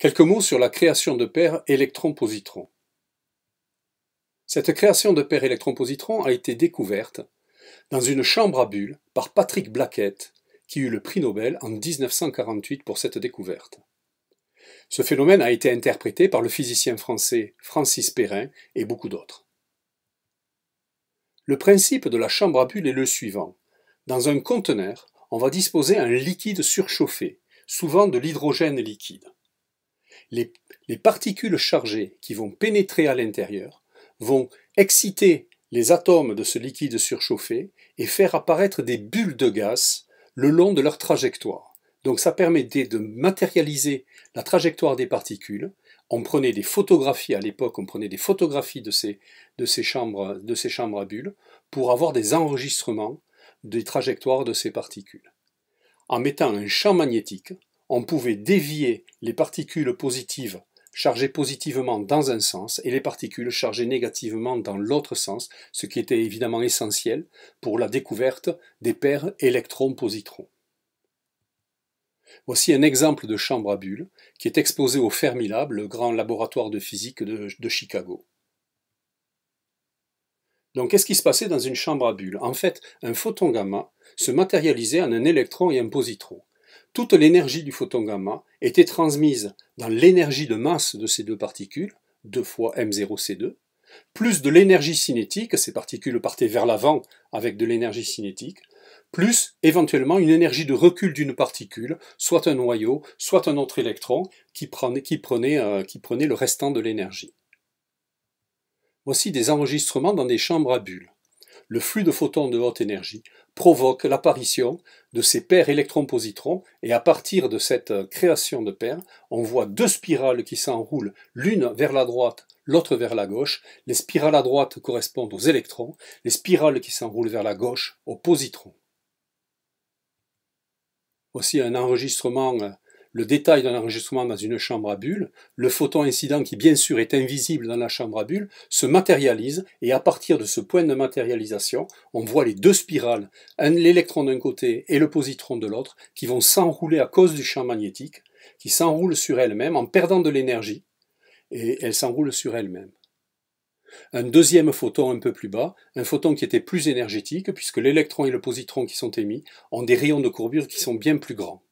Quelques mots sur la création de paires électrons-positrons. Cette création de paires électrons-positrons a été découverte dans une chambre à bulles par Patrick Blackett, qui eut le prix Nobel en 1948 pour cette découverte. Ce phénomène a été interprété par le physicien français Francis Perrin et beaucoup d'autres. Le principe de la chambre à bulles est le suivant. Dans un conteneur, on va disposer un liquide surchauffé, souvent de l'hydrogène liquide les, particules chargées qui vont pénétrer à l'intérieur vont exciter les atomes de ce liquide surchauffé et faire apparaître des bulles de gaz le long de leur trajectoire. Donc ça permettait de matérialiser la trajectoire des particules. On prenait des photographies à l'époque, on prenait des photographies de de, ces chambres, de ces chambres à bulles pour avoir des enregistrements des trajectoires de ces particules. En mettant un champ magnétique, on pouvait dévier les particules positives chargées positivement dans un sens et les particules chargées négativement dans l'autre sens, ce qui était évidemment essentiel pour la découverte des paires électrons-positrons. Voici un exemple de chambre à bulles qui est exposé au Fermilab, le grand laboratoire de physique de, Chicago. Donc qu'est-ce qui se passait dans une chambre à bulles En fait, un photon gamma se matérialisait en un électron et un positron toute l'énergie du photon gamma était transmise dans l'énergie de masse de ces deux particules, 2 fois m0c2, plus de l'énergie cinétique, ces particules partaient vers l'avant avec de l'énergie cinétique, plus éventuellement une énergie de recul d'une particule, soit un noyau, soit un autre électron, qui prenait, qui prenait euh, le restant de l'énergie. Voici des enregistrements dans des chambres à bulles le flux de photons de haute énergie provoque l'apparition de ces paires électrons-positrons, et à partir de cette euh, création de paires, on voit deux spirales qui s'enroulent, l'une vers la droite, l'autre vers la gauche. Les spirales à droite correspondent aux électrons, les spirales qui s'enroulent vers la gauche aux positrons. Voici un enregistrement euh, le détail d'un enregistrement dans une chambre à bulles, le photon incident qui bien sûr est invisible dans la chambre à bulles, se matérialise et à partir de ce point de matérialisation, on voit les deux spirales, l'électron d'un côté et le positron de l'autre, qui vont s'enrouler à cause du champ magnétique, qui s'enroulent sur elles-mêmes en perdant de l'énergie, et elles s'enroulent sur elles-mêmes. Un deuxième photon un peu plus bas, un photon qui était plus énergétique puisque l'électron et le positron qui sont émis ont des rayons de courbure qui sont bien plus grands.